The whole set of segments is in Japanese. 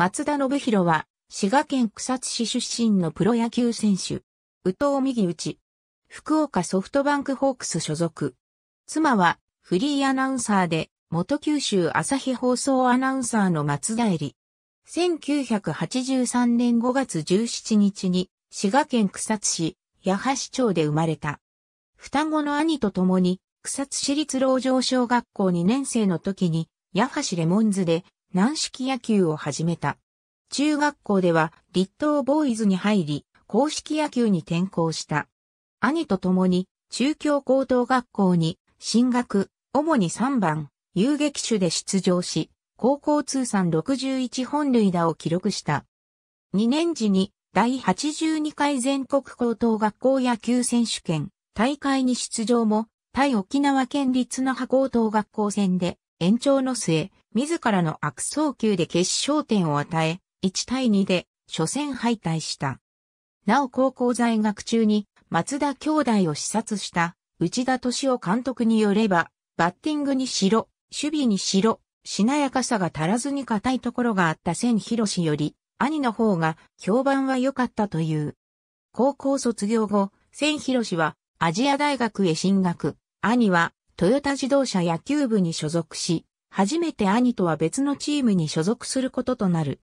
松田信弘は、滋賀県草津市出身のプロ野球選手。宇藤右内。福岡ソフトバンクホークス所属。妻は、フリーアナウンサーで、元九州朝日放送アナウンサーの松田恵里。1983年5月17日に、滋賀県草津市、八橋町で生まれた。双子の兄と共に、草津市立老城小学校2年生の時に、八橋レモンズで軟式野球を始めた。中学校では立東ボーイズに入り、公式野球に転校した。兄と共に中京高等学校に進学、主に3番、遊撃手で出場し、高校通算61本塁打を記録した。2年時に第82回全国高等学校野球選手権大会に出場も、対沖縄県立那覇高等学校戦で延長の末、自らの悪送球で決勝点を与え、1対2で初戦敗退した。なお高校在学中に松田兄弟を視察した内田敏夫監督によれば、バッティングにしろ、守備にしろ、しなやかさが足らずに硬いところがあった千博氏より、兄の方が評判は良かったという。高校卒業後、千博氏はアジア大学へ進学、兄はトヨタ自動車野球部に所属し、初めて兄とは別のチームに所属することとなる。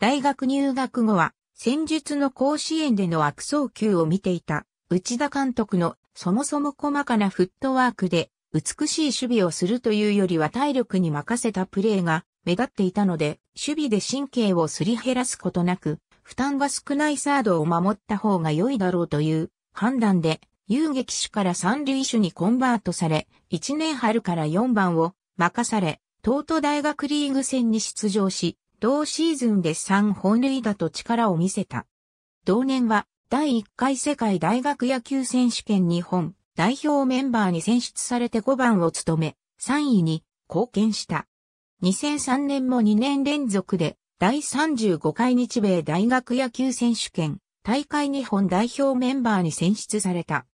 大学入学後は、戦術の甲子園での悪送球を見ていた、内田監督のそもそも細かなフットワークで、美しい守備をするというよりは体力に任せたプレーが目立っていたので、守備で神経をすり減らすことなく、負担が少ないサードを守った方が良いだろうという判断で、遊撃手から三塁手にコンバートされ、1年春から4番を任され、東都大学リーグ戦に出場し、同シーズンで3本塁打と力を見せた。同年は、第1回世界大学野球選手権日本代表メンバーに選出されて5番を務め、3位に貢献した。2003年も2年連続で第35回日米大学野球選手権大会日本代表メンバーに選出された。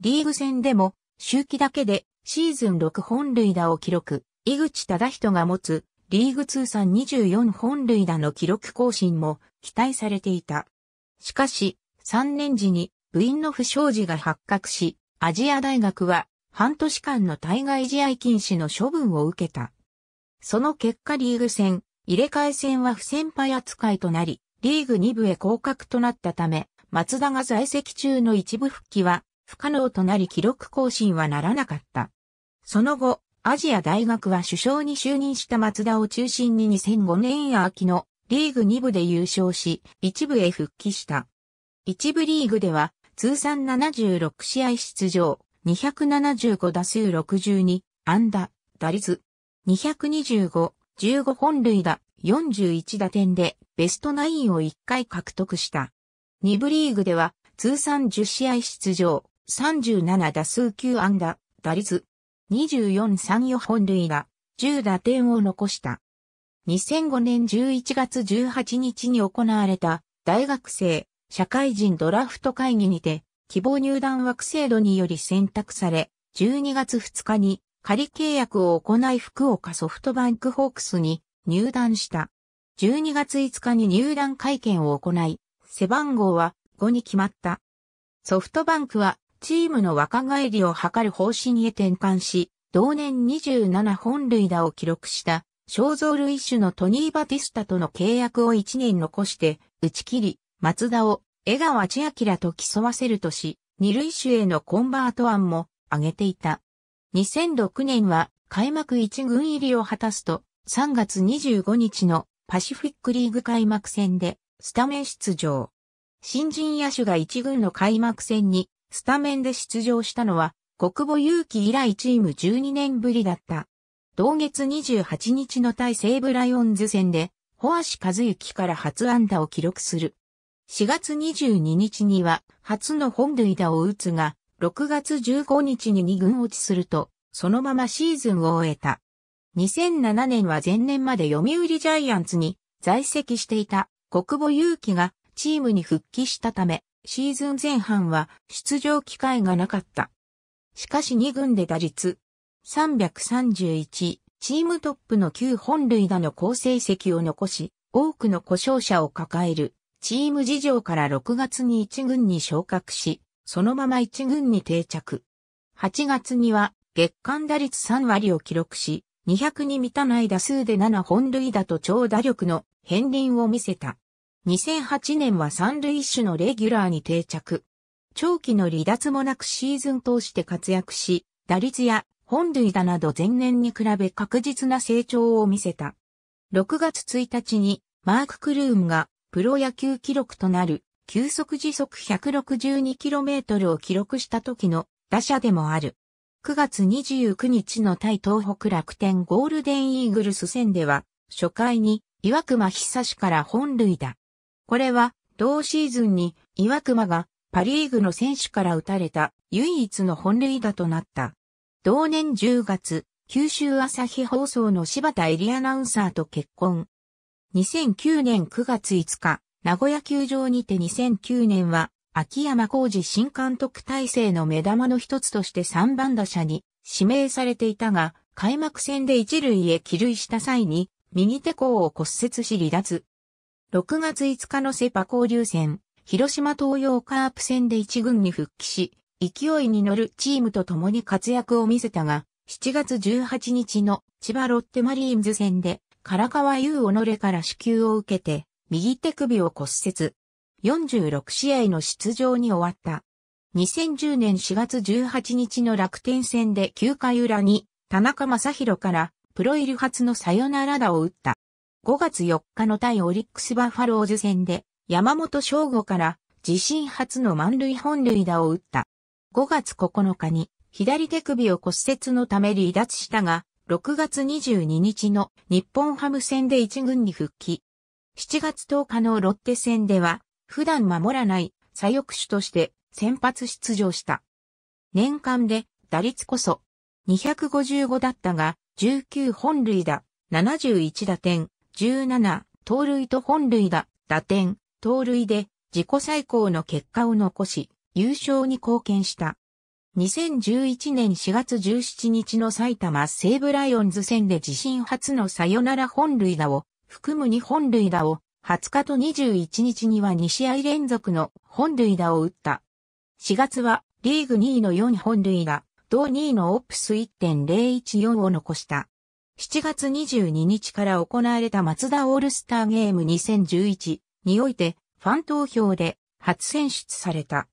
リーグ戦でも周期だけでシーズン6本塁打を記録。井口忠人が持つリーグ通算24本塁打の記録更新も期待されていた。しかし、3年時に部員の不祥事が発覚し、アジア大学は半年間の対外試合禁止の処分を受けた。その結果リーグ戦、入れ替え戦は不先輩扱いとなり、リーグ2部へ降格となったため、松田が在籍中の一部復帰は不可能となり記録更新はならなかった。その後、アジア大学は首相に就任した松田を中心に2005年秋のリーグ2部で優勝し、一部へ復帰した。1部リーグでは通算76試合出場、275打数62、安打、打率、225、15本塁打、41打点でベストナインを1回獲得した。2部リーグでは通算10試合出場、37打数9安打、打率、24三予本類が10打点を残した。2005年11月18日に行われた大学生社会人ドラフト会議にて希望入団枠制度により選択され、12月2日に仮契約を行い福岡ソフトバンクホークスに入団した。12月5日に入団会見を行い、背番号は5に決まった。ソフトバンクはチームの若返りを図る方針へ転換し、同年27本塁打を記録した肖像類種のトニー・バティスタとの契約を1年残して打ち切り、松田を江川千明と競わせるとし、二塁種へのコンバート案も挙げていた。2006年は開幕1軍入りを果たすと、3月25日のパシフィックリーグ開幕戦でスタメン出場。新人野手が1軍の開幕戦にスタメンで出場したのは、国母勇気以来チーム12年ぶりだった。同月28日の対西武ライオンズ戦で、ホアシユキから初安打を記録する。4月22日には初の本塁打を打つが、6月15日に2軍落ちすると、そのままシーズンを終えた。2007年は前年まで読売ジャイアンツに在籍していた国母勇気がチームに復帰したため、シーズン前半は出場機会がなかった。しかし2軍で打率331チームトップの9本塁打の好成績を残し、多くの故障者を抱えるチーム事情から6月に1軍に昇格し、そのまま1軍に定着。8月には月間打率3割を記録し、200に満たない打数で7本塁打と長打力の片鱗を見せた。2008年は三塁手のレギュラーに定着。長期の離脱もなくシーズン通して活躍し、打率や本塁打など前年に比べ確実な成長を見せた。6月1日にマーク・クルームがプロ野球記録となる球速時速 162km を記録した時の打者でもある。9月29日の対東北楽天ゴールデンイーグルス戦では初回に岩隈久志から本塁打。これは同シーズンに岩熊がパリーグの選手から打たれた唯一の本塁打となった。同年10月、九州朝日放送の柴田エリアナウンサーと結婚。2009年9月5日、名古屋球場にて2009年は秋山浩二新監督体制の目玉の一つとして3番打者に指名されていたが、開幕戦で一塁へ帰塁した際に、右手甲を骨折し離脱。6月5日のセパ交流戦、広島東洋カープ戦で1軍に復帰し、勢いに乗るチームと共に活躍を見せたが、7月18日の千葉ロッテマリーンズ戦で、唐川優己から支給を受けて、右手首を骨折。46試合の出場に終わった。2010年4月18日の楽天戦で9回裏に、田中正宏から、プロイル初のサヨナラ打を打った。5月4日の対オリックスバファローズ戦で山本翔吾から自身初の満塁本塁打を打った。5月9日に左手首を骨折のため離脱したが、6月22日の日本ハム戦で1軍に復帰。7月10日のロッテ戦では、普段守らない左翼手として先発出場した。年間で打率こそ255だったが、19本塁打、71打点、17、盗塁と本塁打、打点、盗塁で自己最高の結果を残し、優勝に貢献した。2011年4月17日の埼玉西武ライオンズ戦で自身初のサヨナラ本塁打を含む2本塁打を20日と21日には2試合連続の本塁打を打った。4月はリーグ2位の4本塁打、同2位のオプス1.014を残した。7月22日から行われたマツダオールスターゲーム2011においてファン投票で初選出された。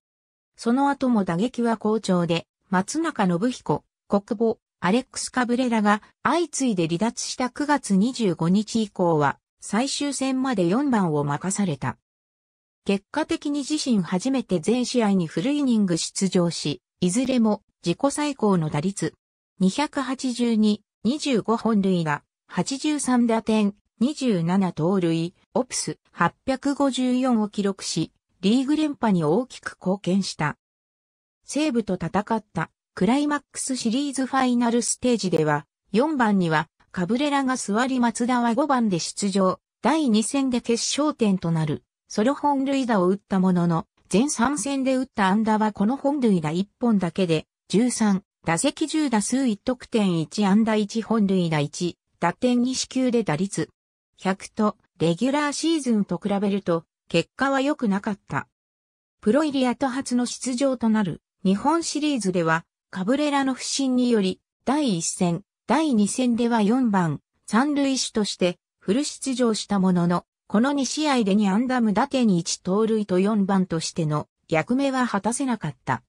その後も打撃は好調で、松中信彦、国母、アレックス・カブレラが相次いで離脱した9月25日以降は最終戦まで4番を任された。結果的に自身初めて全試合にフルイニング出場し、いずれも自己最高の打率282、25本塁打、83打点、27盗塁、オプス854を記録し、リーグ連覇に大きく貢献した。西部と戦ったクライマックスシリーズファイナルステージでは、4番にはカブレラが座り松田は5番で出場、第2戦で決勝点となる、ソロ本塁打を打ったものの、全3戦で打った安打はこの本塁打1本だけで、13、打席10打数1得点1安打1本塁打1、打点2支給で打率。100と、レギュラーシーズンと比べると、結果は良くなかった。プロリアと初の出場となる、日本シリーズでは、カブレラの不振により、第1戦、第2戦では4番、三塁手として、フル出場したものの、この2試合で2安打無打点1盗塁と4番としての役目は果たせなかった。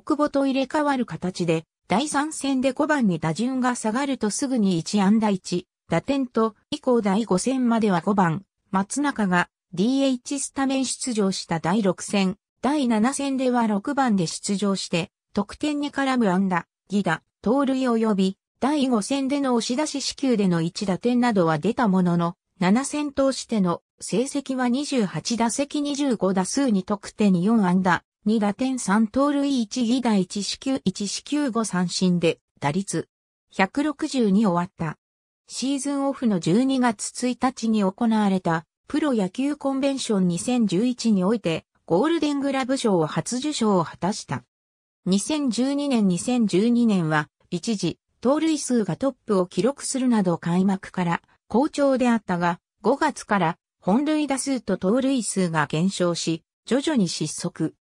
国母と入れ替わる形で、第3戦で5番に打順が下がるとすぐに1安打1、打点と、以降第5戦までは5番、松中が DH スタメン出場した第6戦、第7戦では6番で出場して、得点に絡む安打、犠打、盗塁及び、第5戦での押し出し支給での1打点などは出たものの、7戦通しての成績は28打席25打数に得点4安打、2打点3盗塁1議打1四球1四球5三振で打率162終わった。シーズンオフの12月1日に行われたプロ野球コンベンション2011においてゴールデングラブ賞を初受賞を果たした。2012年2012年は一時盗塁数がトップを記録するなど開幕から好調であったが5月から本塁打数と盗塁数が減少し徐々に失速。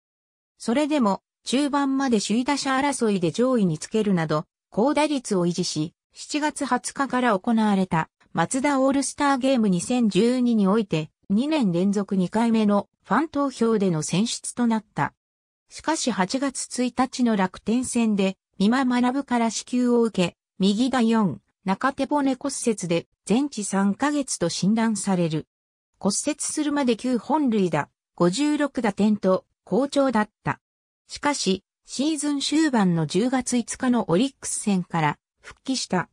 それでも、中盤まで首位打者争いで上位につけるなど、高打率を維持し、7月20日から行われた、松田オールスターゲーム2012において、2年連続2回目のファン投票での選出となった。しかし8月1日の楽天戦で、美馬学から支給を受け、右打4、中手骨骨折で全治3ヶ月と診断される。骨折するまで9本塁打、56打点と好調だった。しかし、シーズン終盤の10月5日のオリックス戦から復帰した。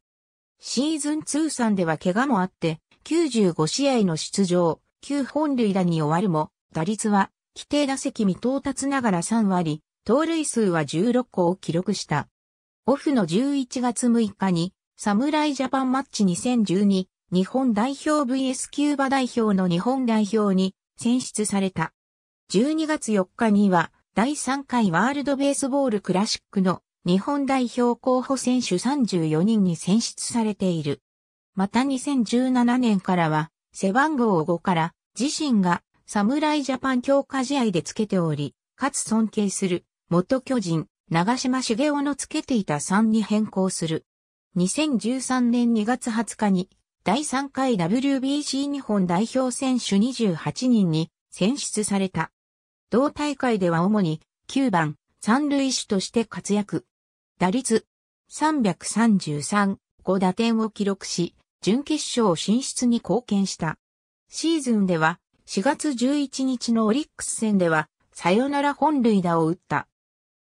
シーズン通算では怪我もあって、95試合の出場、9本塁打に終わるも、打率は規定打席未到達ながら3割、盗塁数は16個を記録した。オフの11月6日に、侍ジャパンマッチ2012日本代表 VS キューバ代表の日本代表に選出された。12月4日には第3回ワールドベースボールクラシックの日本代表候補選手34人に選出されている。また2017年からは背番号5から自身が侍ジャパン強化試合でつけており、かつ尊敬する元巨人長島茂雄のつけていた3に変更する。2013年2月20日に第3回 WBC 日本代表選手28人に選出された。同大会では主に9番、三塁手として活躍。打率333、5打点を記録し、準決勝進出に貢献した。シーズンでは4月11日のオリックス戦ではサヨナラ本塁打を打った。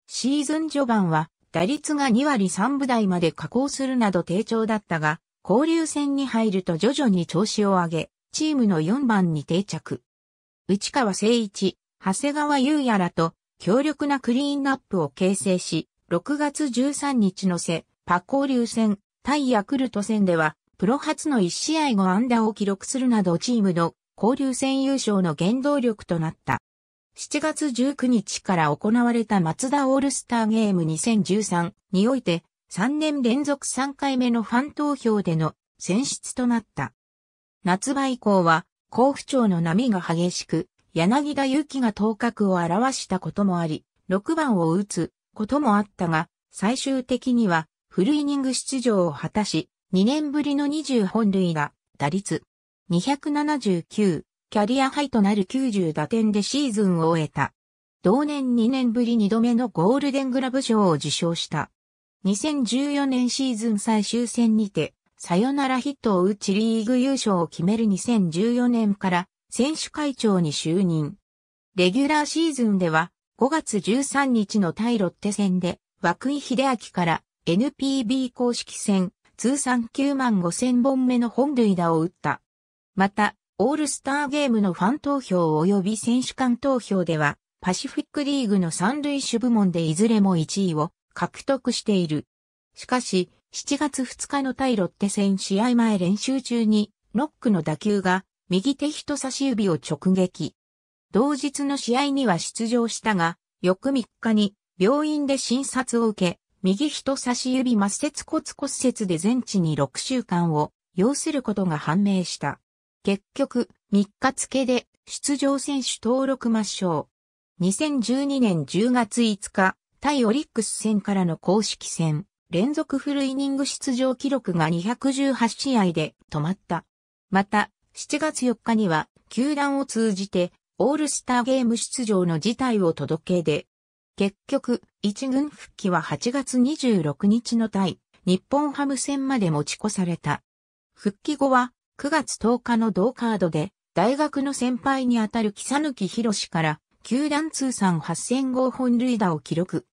シーズン序盤は打率が2割3分台まで下降するなど低調だったが、交流戦に入ると徐々に調子を上げ、チームの4番に定着。内川誠一、長谷川優也らと強力なクリーンナップを形成し、6月13日の瀬、パ交流戦、対ヤクルト戦では、プロ初の1試合5安打を記録するなどチームの交流戦優勝の原動力となった。7月19日から行われた松田オールスターゲーム2013において、3年連続3回目のファン投票での選出となった。夏場以降は、甲府町の波が激しく、柳田祐希が頭角を表したこともあり、6番を打つこともあったが、最終的にはフルイニング出場を果たし、2年ぶりの20本塁打、打率279、キャリアハイとなる90打点でシーズンを終えた。同年2年ぶり2度目のゴールデングラブ賞を受賞した。2014年シーズン最終戦にて、サヨナラヒットを打ちリーグ優勝を決める2014年から選手会長に就任。レギュラーシーズンでは5月13日の対ロッテ戦で枠井秀明から NPB 公式戦通算9万5000本目の本塁打を打った。また、オールスターゲームのファン投票及び選手間投票では、パシフィックリーグの三塁手部門でいずれも1位を獲得している。しかし、7月2日の対ロッテ戦試合前練習中に、ノックの打球が右手人差し指を直撃。同日の試合には出場したが、翌3日に病院で診察を受け、右人差し指末節骨骨折で全治に6週間を要することが判明した。結局、3日付で出場選手登録抹消。2012年10月5日、対オリックス戦からの公式戦、連続フルイニング出場記録が218試合で止まった。また、7月4日には、球団を通じて、オールスターゲーム出場の事態を届け出。結局、一軍復帰は8月26日の対、日本ハム戦まで持ち越された。復帰後は、9月10日の同カードで、大学の先輩にあたる木佐抜博から、球団通算8000号本塁打を記録。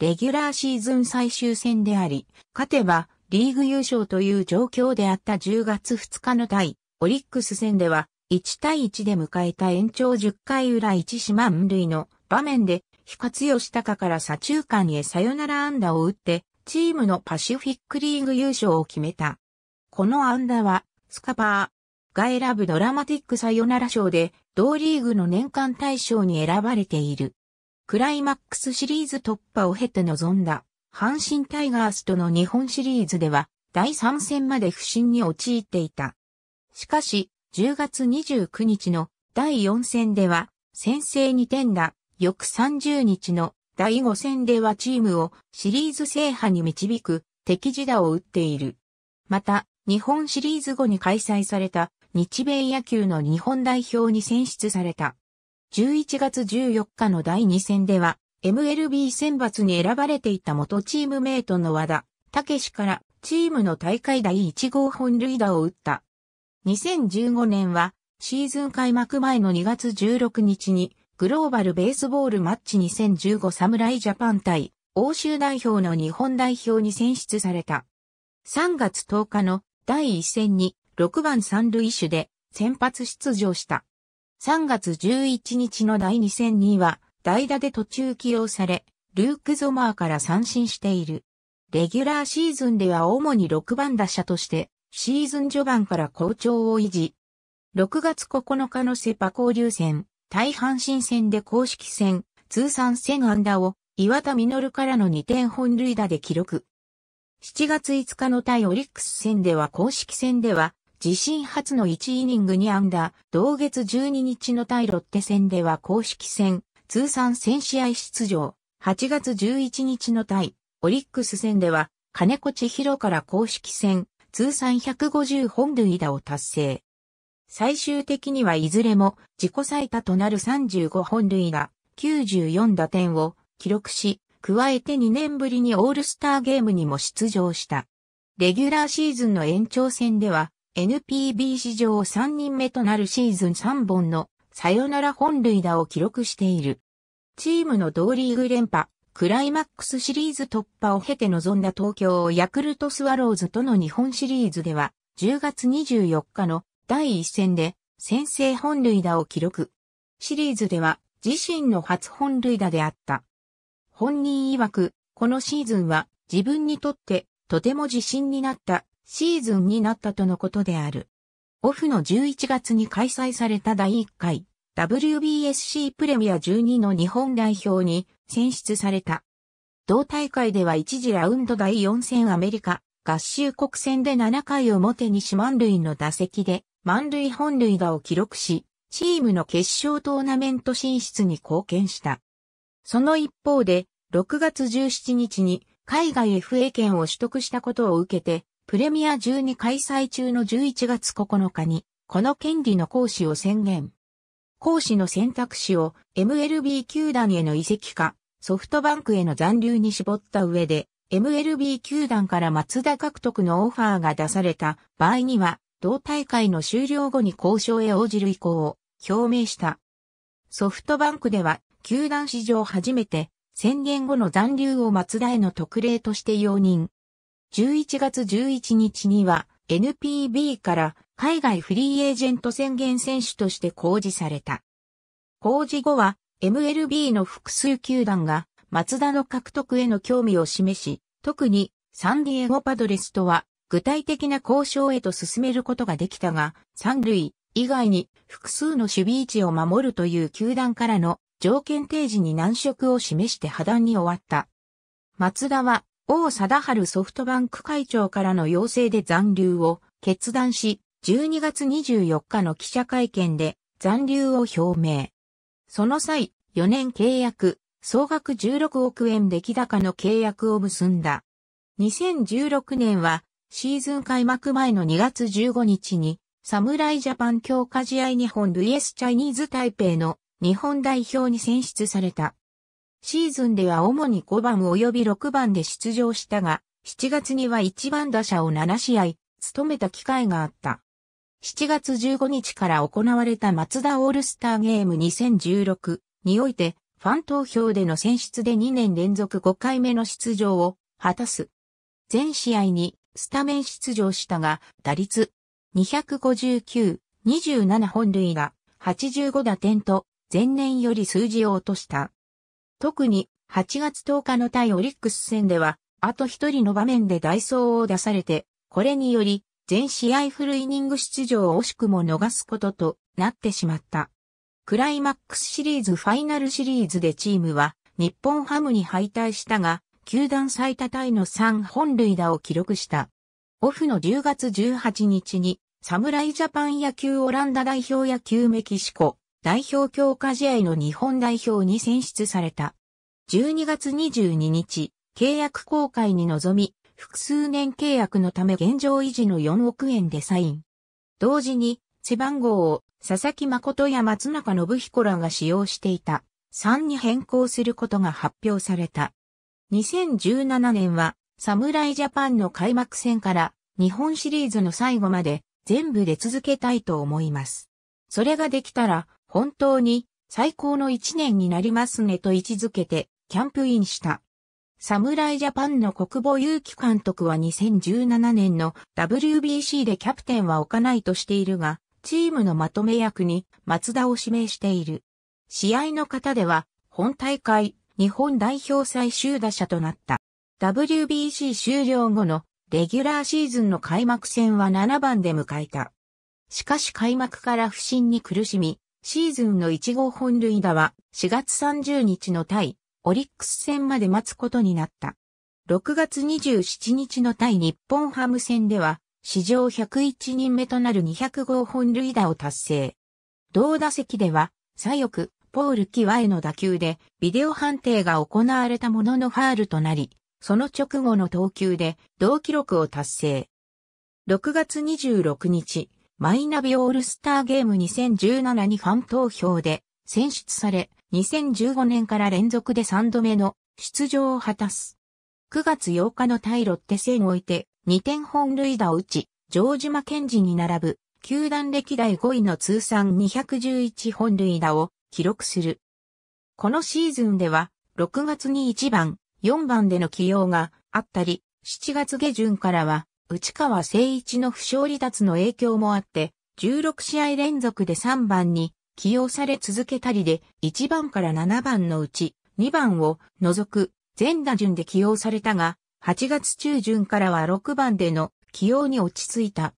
レギュラーシーズン最終戦であり、勝てばリーグ優勝という状況であった10月2日の対オリックス戦では1対1で迎えた延長10回裏1四満塁の場面で、比したかから左中間へサヨナラ安打を打って、チームのパシフィックリーグ優勝を決めた。この安打は、スカパーが選ぶドラマティックサヨナラ賞で、同リーグの年間大賞に選ばれている。クライマックスシリーズ突破を経て臨んだ、阪神タイガースとの日本シリーズでは、第3戦まで不振に陥っていた。しかし、10月29日の第4戦では、先制2点だ。翌30日の第5戦ではチームをシリーズ制覇に導く敵地打を打っている。また、日本シリーズ後に開催された日米野球の日本代表に選出された。11月14日の第2戦では、MLB 選抜に選ばれていた元チームメイトの和田、武史からチームの大会第1号本塁打を打った。2015年はシーズン開幕前の2月16日にグローバルベースボールマッチ2015サムライジャパン対欧州代表の日本代表に選出された。3月10日の第1戦に6番三塁手で先発出場した。3月11日の第2戦には代打で途中起用され、ルーク・ゾマーから三振している。レギュラーシーズンでは主に6番打者としてシーズン序盤から好調を維持。6月9日のセパ交流戦、対阪神戦で公式戦、通算1000安打を岩田実からの2点本塁打で記録。7月5日の対オリックス戦では公式戦では、自身初の1イニングに安打、同月12日の対ロッテ戦では公式戦、通算1000試合出場、8月11日の対オリックス戦では、金子千尋から公式戦、通算150本塁打を達成。最終的にはいずれも自己最多となる35本塁打、94打点を記録し、加えて2年ぶりにオールスターゲームにも出場した。レギュラーシーズンの延長戦では、NPB 史上3人目となるシーズン3本のサヨナラ本塁打を記録している。チームの同リーグ連覇、クライマックスシリーズ突破を経て臨んだ東京ヤクルトスワローズとの日本シリーズでは、10月24日の第1戦で先制本塁打を記録。シリーズでは自身の初本塁打であった。本人曰く、このシーズンは自分にとってとても自信になったシーズンになったとのことである。オフの11月に開催された第1回 WBSC プレミア12の日本代表に選出された。同大会では一次ラウンド第4戦アメリカ合衆国戦で7回表に四満塁の打席で満塁本塁打を記録し、チームの決勝トーナメント進出に貢献した。その一方で、6月17日に海外 FA 権を取得したことを受けて、プレミア12開催中の11月9日に、この権利の行使を宣言。講師の選択肢を MLB 球団への移籍か、ソフトバンクへの残留に絞った上で、MLB 球団から松田獲得のオファーが出された場合には、同大会の終了後に交渉へ応じる意向を表明した。ソフトバンクでは、球団史上初めて、宣言後の残留を松田への特例として容認。11月11日には、NPB から海外フリーエージェント宣言選手として公示された。公示後は MLB の複数球団が松田の獲得への興味を示し、特にサンディエゴパドレスとは具体的な交渉へと進めることができたが、三塁以外に複数の守備位置を守るという球団からの条件提示に難色を示して破談に終わった。松田は王貞治ソフトバンク会長からの要請で残留を決断し、12月24日の記者会見で残留を表明。その際、4年契約、総額16億円出来高の契約を結んだ。2016年はシーズン開幕前の2月15日に侍ジャパン強化試合日本 VS チャイニーズ台北の日本代表に選出された。シーズンでは主に5番及び6番で出場したが、7月には1番打者を7試合、務めた機会があった。7月15日から行われたマツダオールスターゲーム2016において、ファン投票での選出で2年連続5回目の出場を果たす。全試合にスタメン出場したが、打率259、27本塁が85打点と前年より数字を落とした。特に8月10日の対オリックス戦では、あと一人の場面で代走を出されて、これにより全試合フルイニング出場を惜しくも逃すこととなってしまった。クライマックスシリーズファイナルシリーズでチームは日本ハムに敗退したが、球団最多タイの3本塁打を記録した。オフの10月18日に、侍ジャパン野球オランダ代表野球メキシコ代表強化試合の日本代表に選出された。12月22日、契約公開に臨み、複数年契約のため現状維持の4億円でサイン。同時に、背番号を佐々木誠や松中信彦らが使用していた3に変更することが発表された。2017年は、侍ジャパンの開幕戦から日本シリーズの最後まで全部で続けたいと思います。それができたら本当に最高の一年になりますねと位置づけてキャンプインした。侍ジャパンの国母祐希監督は2017年の WBC でキャプテンは置かないとしているが、チームのまとめ役に松田を指名している。試合の方では、本大会日本代表最終打者となった。WBC 終了後のレギュラーシーズンの開幕戦は7番で迎えた。しかし開幕から不振に苦しみ、シーズンの1号本塁打は4月30日の対オリックス戦まで待つことになった。6月27日の対日本ハム戦では、史上101人目となる200号本塁打を達成。同打席では、左翼、ポール・キワへの打球で、ビデオ判定が行われたもののファールとなり、その直後の投球で、同記録を達成。6月26日、マイナビオールスターゲーム2017にファン投票で選出され、2015年から連続で3度目の出場を果たす。9月8日の対ロッテ戦を置いて2点本塁打を打ち、城島健治に並ぶ、球団歴代5位の通算211本塁打を記録する。このシーズンでは、6月に1番、4番での起用があったり、7月下旬からは、内川聖一の負傷離脱の影響もあって、16試合連続で3番に起用され続けたりで、1番から7番のうち2番を除く全打順で起用されたが、8月中旬からは6番での起用に落ち着いた。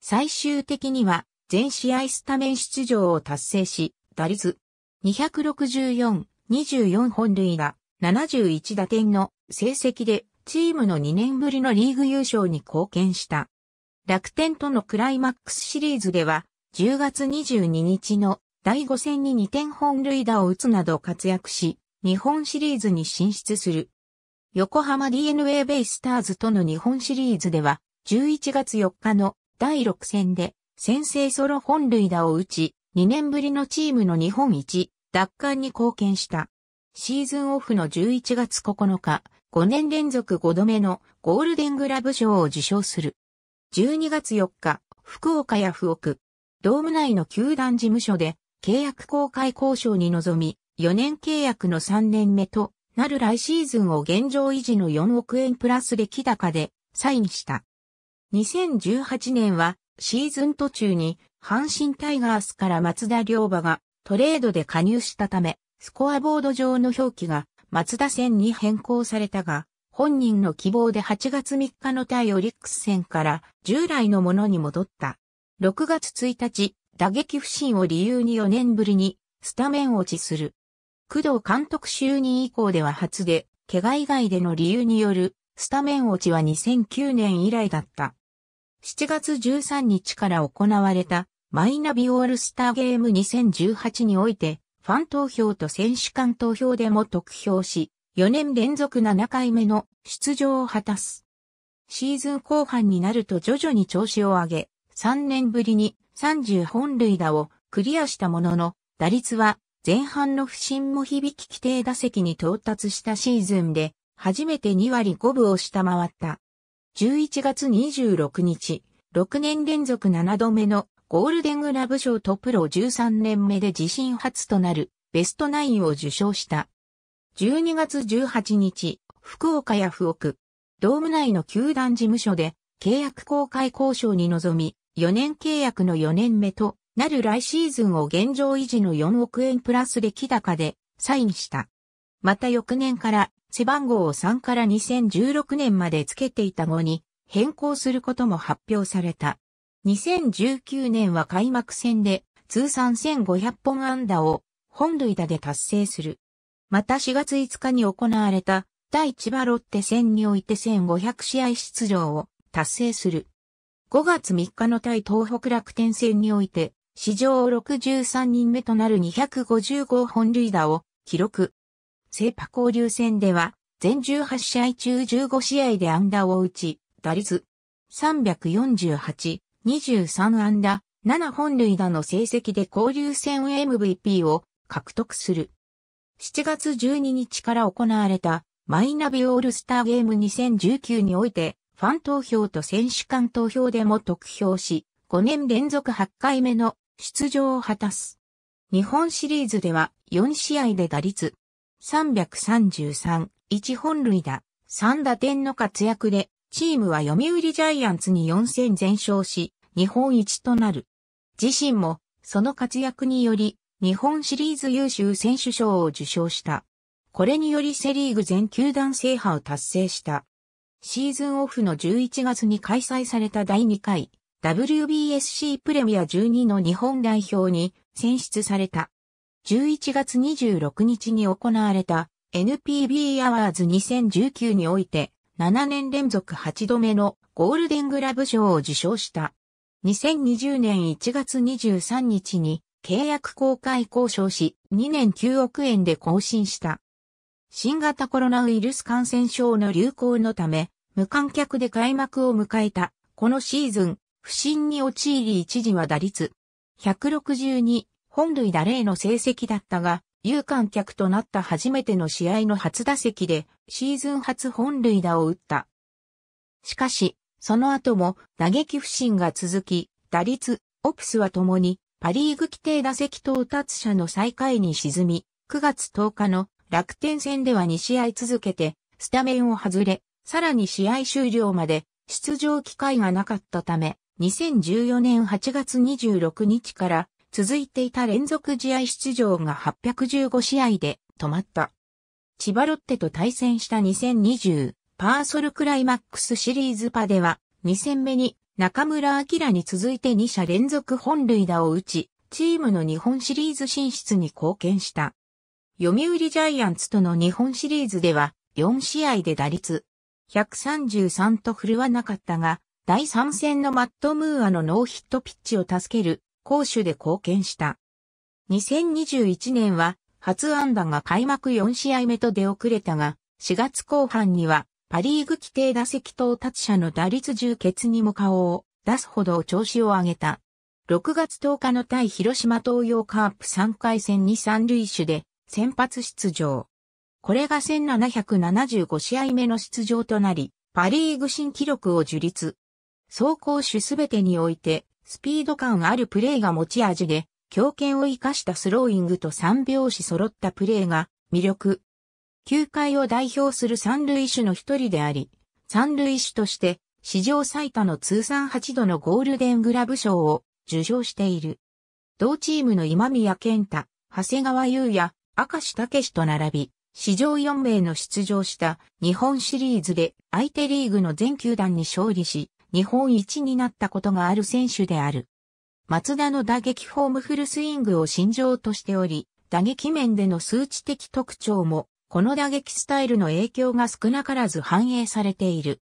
最終的には全試合スタメン出場を達成し、打率264、24本塁打、71打点の成績でチームの2年ぶりのリーグ優勝に貢献した。楽天とのクライマックスシリーズでは10月22日の第5戦に2点本塁打を打つなど活躍し、日本シリーズに進出する。横浜 DNA ベイスターズとの日本シリーズでは、11月4日の第6戦で先制ソロ本塁打を打ち、2年ぶりのチームの日本一奪還に貢献した。シーズンオフの11月9日、5年連続5度目のゴールデングラブ賞を受賞する。12月4日、福岡や福岡、ドーム内の球団事務所で契約公開交渉に臨み、4年契約の3年目となる来シーズンを現状維持の4億円プラス出来高でサインした。2018年はシーズン途中に阪神タイガースから松田良馬がトレードで加入したため、スコアボード上の表記が松田戦に変更されたが、本人の希望で8月3日の対オリックス戦から従来のものに戻った。6月1日、打撃不振を理由に4年ぶりにスタメン落ちする。工藤監督就任以降では初で、怪我以外での理由によるスタメン落ちは2009年以来だった。7月13日から行われたマイナビオールスターゲーム2018において、ファン投票と選手間投票でも得票し、4年連続7回目の出場を果たす。シーズン後半になると徐々に調子を上げ、3年ぶりに30本塁打をクリアしたものの、打率は前半の不振も響き規定打席に到達したシーズンで、初めて2割5分を下回った。11月26日、6年連続7度目のゴールデングラブ賞とプロ13年目で自身初となるベストナインを受賞した。12月18日、福岡や福岡、ドーム内の球団事務所で契約公開交渉に臨み、4年契約の4年目となる来シーズンを現状維持の4億円プラス出来高でサインした。また翌年から背番号を3から2016年までつけていた後に変更することも発表された。2019年は開幕戦で通算1500本安打を本塁打で達成する。また4月5日に行われた第1馬ロッテ戦において1500試合出場を達成する。5月3日の対東北楽天戦において、史上63人目となる255本塁打を記録。セパ交流戦では、全18試合中15試合で安打を打ち、打率348、23安打、7本塁打の成績で交流戦 MVP を獲得する。7月12日から行われたマイナビオールスターゲーム2019においてファン投票と選手間投票でも得票し、5年連続8回目の出場を果たす。日本シリーズでは4試合で打率333、1本塁打、3打点の活躍で、チームは読売ジャイアンツに4戦全勝し、日本一となる。自身も、その活躍により、日本シリーズ優秀選手賞を受賞した。これによりセリーグ全球団制覇を達成した。シーズンオフの11月に開催された第2回 WBSC プレミア12の日本代表に選出された。11月26日に行われた NPB アワーズ2019において7年連続8度目のゴールデングラブ賞を受賞した。2020年1月23日に契約公開交渉し2年9億円で更新した。新型コロナウイルス感染症の流行のため、無観客で開幕を迎えた、このシーズン、不振に陥り一時は打率162本塁打例の成績だったが、有観客となった初めての試合の初打席でシーズン初本塁打を打った。しかし、その後も打撃不振が続き、打率、オプスは共にパリーグ規定打席到達者の最下位に沈み、9月10日の楽天戦では2試合続けて、スタメンを外れ、さらに試合終了まで出場機会がなかったため、2014年8月26日から続いていた連続試合出場が815試合で止まった。千葉ロッテと対戦した2020パーソルクライマックスシリーズパでは2戦目に中村明に続いて2者連続本塁打を打ち、チームの日本シリーズ進出に貢献した。読売ジャイアンツとの日本シリーズでは、4試合で打率133と振るわなかったが、第3戦のマット・ムーアのノーヒットピッチを助ける攻守で貢献した。2021年は初安打が開幕4試合目と出遅れたが、4月後半にはパリーグ規定打席到達者の打率充0にも顔を出すほど調子を上げた。6月10日の対広島東洋カープ3回戦に三塁手で先発出場。これが1775試合目の出場となり、パリーグ新記録を樹立。走行手すべてにおいて、スピード感あるプレーが持ち味で、強肩を生かしたスローイングと三拍子揃ったプレーが魅力。球界を代表する三塁手の一人であり、三塁手として史上最多の通算8度のゴールデングラブ賞を受賞している。同チームの今宮健太、長谷川優也、明石武史と並び、史上4名の出場した日本シリーズで相手リーグの全球団に勝利し、日本一になったことがある選手である。松田の打撃フォームフルスイングを信条としており、打撃面での数値的特徴も、この打撃スタイルの影響が少なからず反映されている。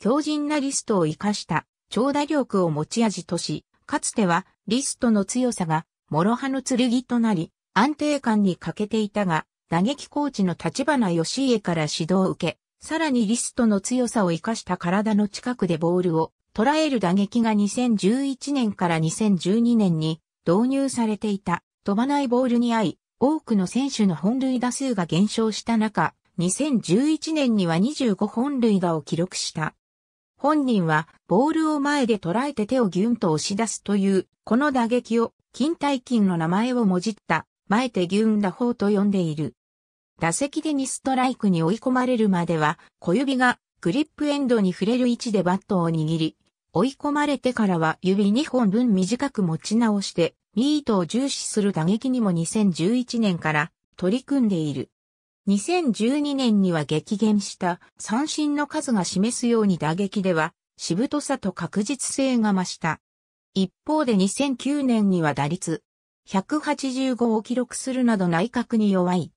強靭なリストを生かした長打力を持ち味とし、かつてはリストの強さが諸刃の剣となり、安定感に欠けていたが、打撃コーチの立花義家から指導を受け、さらにリストの強さを活かした体の近くでボールを捉える打撃が2011年から2012年に導入されていた飛ばないボールに合い、多くの選手の本塁打数が減少した中、2011年には25本塁打を記録した。本人はボールを前で捉えて手をギュンと押し出すという、この打撃を金体金の名前をもじった前手ギュン打法と呼んでいる。打席で2ストライクに追い込まれるまでは、小指がグリップエンドに触れる位置でバットを握り、追い込まれてからは指2本分短く持ち直して、ミートを重視する打撃にも2011年から取り組んでいる。2012年には激減した三振の数が示すように打撃では、しぶとさと確実性が増した。一方で2009年には打率185を記録するなど内角に弱い。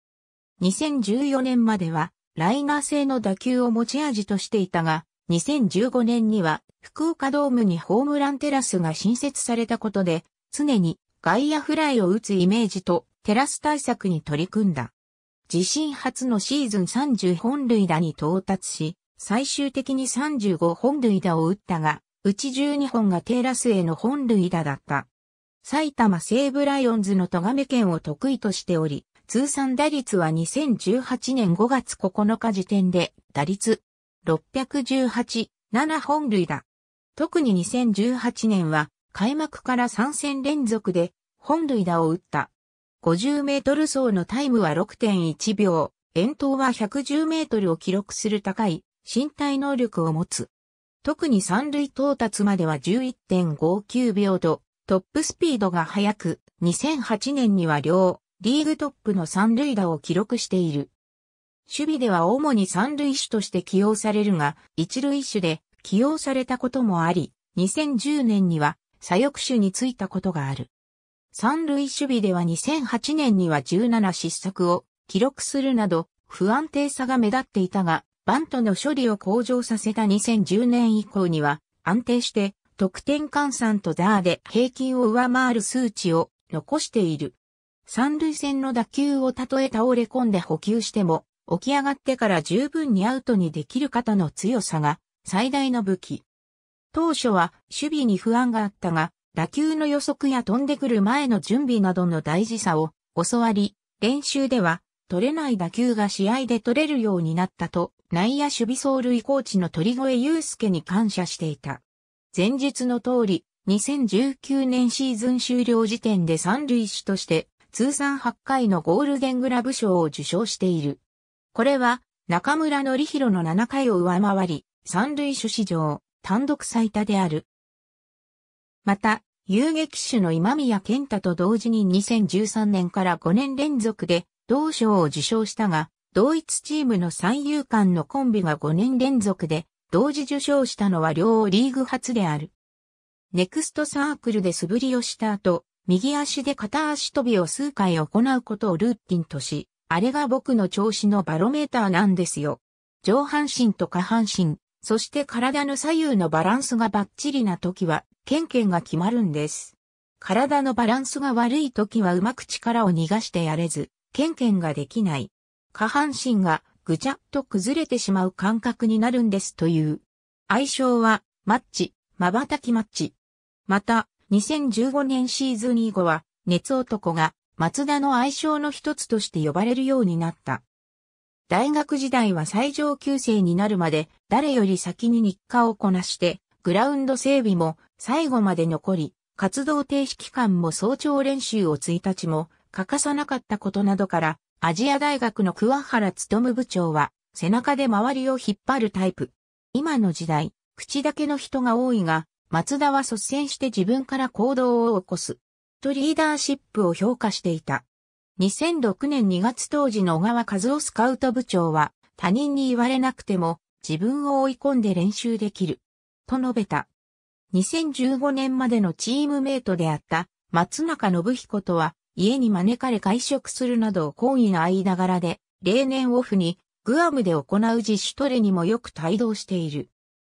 2014年まではライナー性の打球を持ち味としていたが、2015年には福岡ドームにホームランテラスが新設されたことで、常に外野フライを打つイメージとテラス対策に取り組んだ。自身初のシーズン30本塁打に到達し、最終的に35本塁打を打ったが、うち12本がテラスへの本塁打だった。埼玉西武ライオンズの戸亀県を得意としており、通算打率は2018年5月9日時点で、打率618、7本塁打。特に2018年は、開幕から3戦連続で、本塁打を打った。50メートル走のタイムは6.1秒、遠投は110メートルを記録する高い身体能力を持つ。特に三塁到達までは11.59秒とトップスピードが速く、2008年には両リーグトップの三塁打を記録している。守備では主に三塁手として起用されるが、一塁手で起用されたこともあり、2010年には左翼手についたことがある。三塁守備では2008年には17失策を記録するなど、不安定さが目立っていたが、バントの処理を向上させた2010年以降には安定して得点換算とダーで平均を上回る数値を残している。三塁線の打球をたとえ倒れ込んで補給しても、起き上がってから十分にアウトにできる方の強さが最大の武器。当初は守備に不安があったが、打球の予測や飛んでくる前の準備などの大事さを教わり、練習では取れない打球が試合で取れるようになったと、内野守備走塁コーチの鳥越祐介に感謝していた。前述の通り、2019年シーズン終了時点で三塁手として通算8回のゴールデングラブ賞を受賞している。これは中村則弘の7回を上回り、三塁手史上単独最多である。また、遊撃手の今宮健太と同時に2013年から5年連続で同賞を受賞したが、同一チームの三遊間のコンビが5年連続で同時受賞したのは両リーグ初である。ネクストサークルで素振りをした後、右足で片足飛びを数回行うことをルーティンとし、あれが僕の調子のバロメーターなんですよ。上半身と下半身、そして体の左右のバランスがバッチリな時は、ケンケンが決まるんです。体のバランスが悪い時はうまく力を逃がしてやれず、ケンケンができない。下半身がぐちゃっと崩れてしまう感覚になるんですという。愛称は、マッチ、瞬きマッチ。また、2015年シーズン以後は、熱男が、松田の愛称の一つとして呼ばれるようになった。大学時代は最上級生になるまで、誰より先に日課をこなして、グラウンド整備も最後まで残り、活動停止期間も早朝練習を1日も欠かさなかったことなどから、アジア大学の桑原務部長は、背中で周りを引っ張るタイプ。今の時代、口だけの人が多いが、松田は率先して自分から行動を起こす。とリーダーシップを評価していた。2006年2月当時の小川和夫スカウト部長は、他人に言われなくても、自分を追い込んで練習できる。と述べた。2015年までのチームメイトであった松中信彦とは家に招かれ会食するなど懇意な間柄で、例年オフにグアムで行う自主トレにもよく帯同している。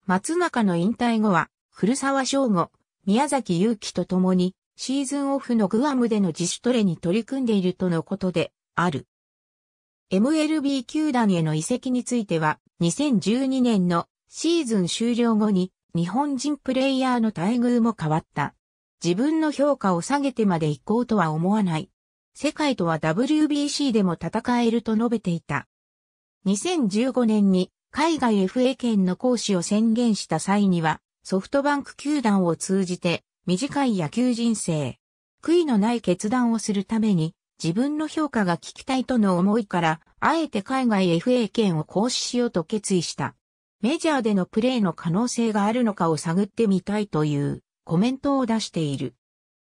松中の引退後は、古沢翔吾、宮崎祐希と共に、シーズンオフのグアムでの自主トレに取り組んでいるとのことで、ある。MLB 球団への移籍については、2012年のシーズン終了後に、日本人プレイヤーの待遇も変わった。自分の評価を下げてまで行こうとは思わない。世界とは WBC でも戦えると述べていた。2015年に海外 FA 権の行使を宣言した際には、ソフトバンク球団を通じて短い野球人生、悔いのない決断をするために自分の評価が聞きたいとの思いから、あえて海外 FA 権を行使しようと決意した。メジャーでのプレーの可能性があるのかを探ってみたいという。コメントを出している。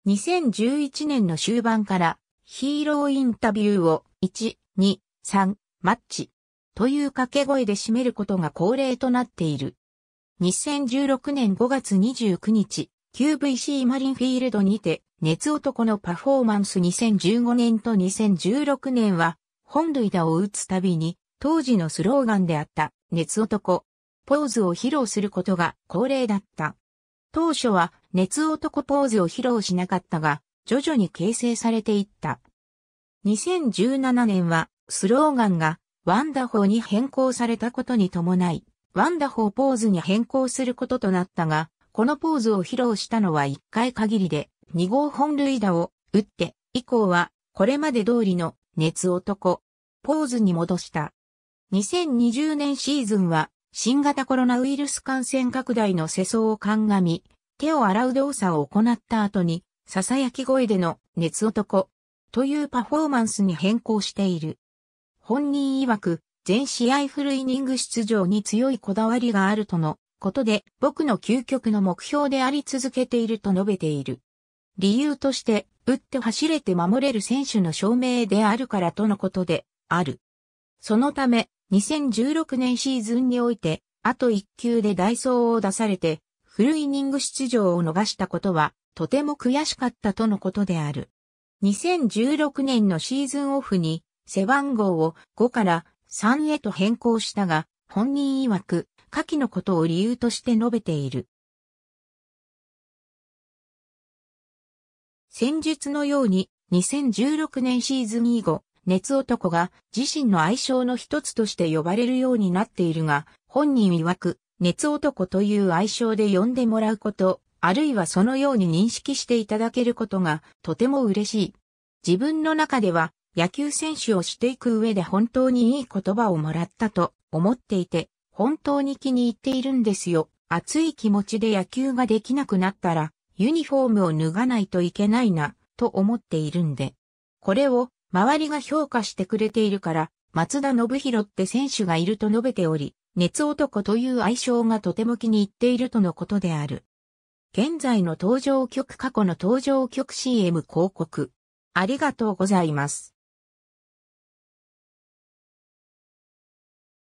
2011年の終盤からヒーローインタビューを1、2、3、マッチという掛け声で締めることが恒例となっている。2016年5月29日、QVC マリンフィールドにて、熱男のパフォーマンス2015年と2016年は、本塁打を打つたびに、当時のスローガンであった、熱男、ポーズを披露することが恒例だった。当初は熱男ポーズを披露しなかったが、徐々に形成されていった。2017年は、スローガンが、ワンダホーに変更されたことに伴い、ワンダホーポーズに変更することとなったが、このポーズを披露したのは1回限りで、2号本塁打を打って、以降は、これまで通りの熱男、ポーズに戻した。2020年シーズンは、新型コロナウイルス感染拡大の世相を鑑み、手を洗う動作を行った後に、囁き声での熱男というパフォーマンスに変更している。本人曰く、全試合フルイニング出場に強いこだわりがあるとのことで、僕の究極の目標であり続けていると述べている。理由として、打って走れて守れる選手の証明であるからとのことである。そのため、2016年シーズンにおいて、あと1球でソ走を出されて、フルイニング出場を逃したことは、とても悔しかったとのことである。2016年のシーズンオフに、背番号を5から3へと変更したが、本人曰く、下記のことを理由として述べている。戦術のように、2016年シーズン以後、熱男が自身の愛称の一つとして呼ばれるようになっているが、本人曰く、熱男という愛称で呼んでもらうこと、あるいはそのように認識していただけることがとても嬉しい。自分の中では野球選手をしていく上で本当にいい言葉をもらったと思っていて、本当に気に入っているんですよ。熱い気持ちで野球ができなくなったら、ユニフォームを脱がないといけないな、と思っているんで。これを周りが評価してくれているから、松田信弘って選手がいると述べており、熱男という愛称がとても気に入っているとのことである。現在の登場曲過去の登場曲 CM 広告。ありがとうございます。